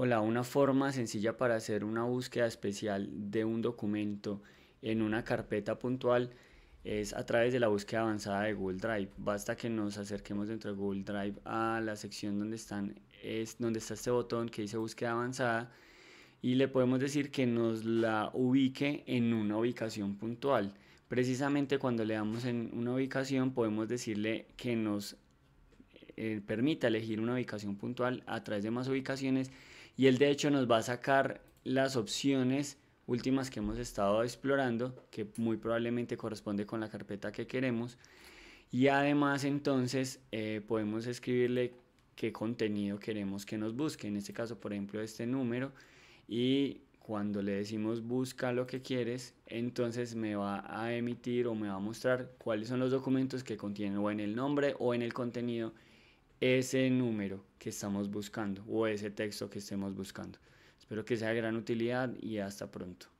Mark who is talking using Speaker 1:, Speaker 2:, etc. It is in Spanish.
Speaker 1: Hola, una forma sencilla para hacer una búsqueda especial de un documento en una carpeta puntual es a través de la búsqueda avanzada de Google Drive. Basta que nos acerquemos dentro de Google Drive a la sección donde, están, es, donde está este botón que dice búsqueda avanzada y le podemos decir que nos la ubique en una ubicación puntual. Precisamente cuando le damos en una ubicación podemos decirle que nos eh, permita elegir una ubicación puntual a través de más ubicaciones y él de hecho nos va a sacar las opciones últimas que hemos estado explorando, que muy probablemente corresponde con la carpeta que queremos. Y además entonces eh, podemos escribirle qué contenido queremos que nos busque, en este caso por ejemplo este número, y cuando le decimos busca lo que quieres, entonces me va a emitir o me va a mostrar cuáles son los documentos que contienen o en el nombre o en el contenido ese número que estamos buscando o ese texto que estemos buscando. Espero que sea de gran utilidad y hasta pronto.